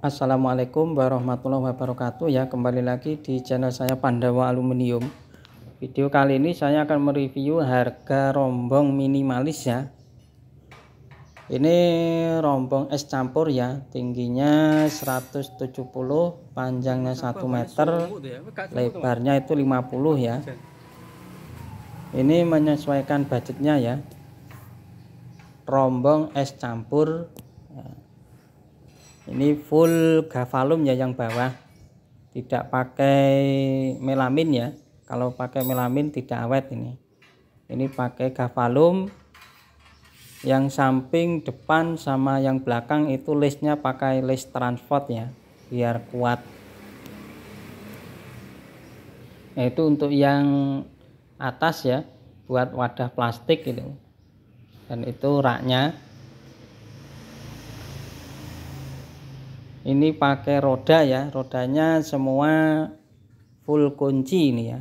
Assalamualaikum warahmatullahi wabarakatuh ya kembali lagi di channel saya Pandawa Aluminium video kali ini saya akan mereview harga rombong minimalis ya ini rombong es campur ya tingginya 170 panjangnya 1 meter ya? lebarnya itu 50 ya ini menyesuaikan budgetnya ya rombong es campur ya ini full gavalum ya yang bawah tidak pakai melamin ya kalau pakai melamin tidak awet ini ini pakai gavalum yang samping depan sama yang belakang itu listnya pakai list transport ya biar kuat nah, itu untuk yang atas ya buat wadah plastik gitu dan itu raknya ini pakai roda ya rodanya semua full kunci ini ya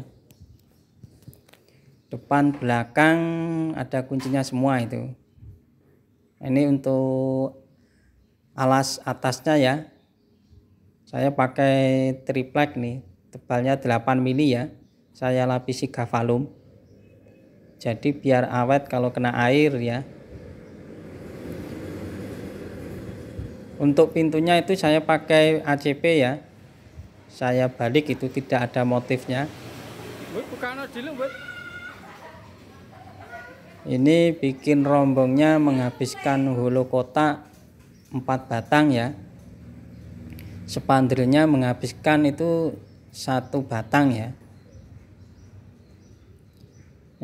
depan belakang ada kuncinya semua itu ini untuk alas atasnya ya saya pakai triplek nih tebalnya 8 mili ya saya lapisi gavalum jadi biar awet kalau kena air ya Untuk pintunya itu saya pakai ACP ya. Saya balik itu tidak ada motifnya. Ini bikin rombongnya menghabiskan hulu kota empat batang ya. sepandirnya menghabiskan itu satu batang ya.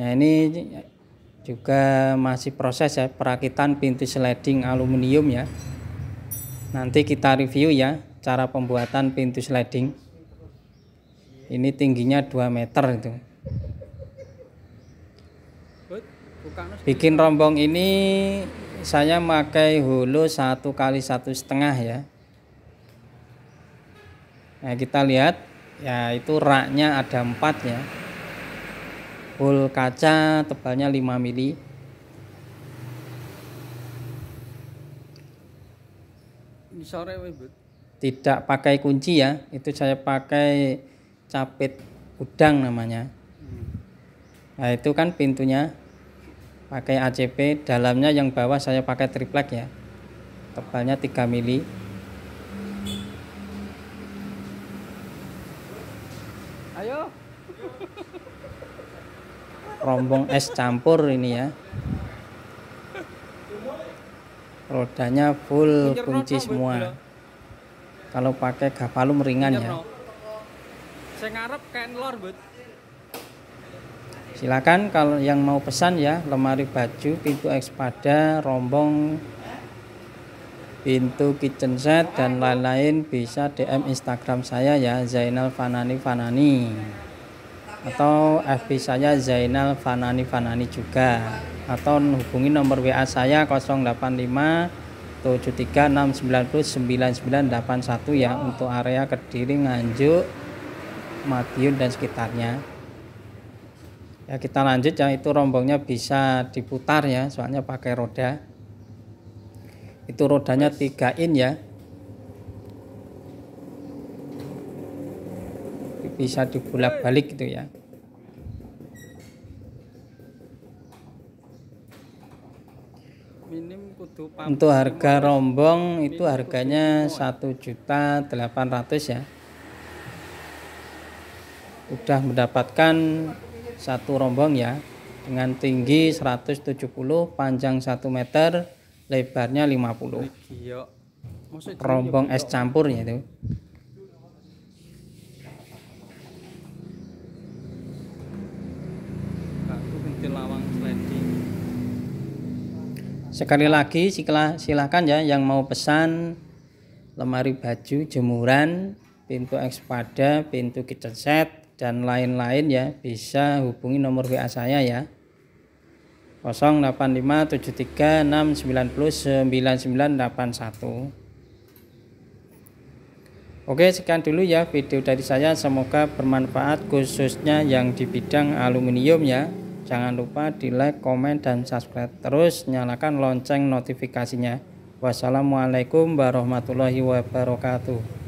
Nah ini juga masih proses ya perakitan pintu sliding aluminium ya Nanti kita review ya cara pembuatan pintu sliding. Ini tingginya 2 meter itu. Bikin rombong ini saya pakai hulu satu kali satu setengah ya. Nah, kita lihat ya itu raknya ada empat ya. Hul kaca tebalnya 5 mili. Tidak pakai kunci ya, itu saya pakai capit udang namanya. Hmm. Nah itu kan pintunya pakai ACP, dalamnya yang bawah saya pakai triplek ya, tebalnya 3 mili. Ayo. Rombong es campur ini ya. rodanya full kunci semua kalau pakai gapalum ringan ya silakan kalau yang mau pesan ya lemari baju pintu ekspada rombong pintu kitchen set dan lain-lain bisa DM Instagram saya ya Zainal Fanani Fanani atau FB saya Zainal Fanani Fanani juga atau hubungi nomor WA saya 085 ya untuk area Kediri, Nganjuk, Madiun dan sekitarnya. Ya kita lanjut ya itu rombongnya bisa diputar ya soalnya pakai roda. Itu rodanya 3 in ya. Bisa dibulak balik gitu ya. Untuk harga rombong itu harganya satu juta delapan ratus ya. Udah mendapatkan satu rombong ya dengan tinggi 170, panjang 1 meter, lebarnya 50. Rombong es campur ya itu. lawang sekali lagi silahkan ya yang mau pesan lemari baju jemuran pintu ekspada pintu kitchen set dan lain-lain ya bisa hubungi nomor WA saya ya 085736909981 Oke sekian dulu ya video dari saya semoga bermanfaat khususnya yang di bidang aluminium ya Jangan lupa di like, komen, dan subscribe. Terus nyalakan lonceng notifikasinya. Wassalamualaikum warahmatullahi wabarakatuh.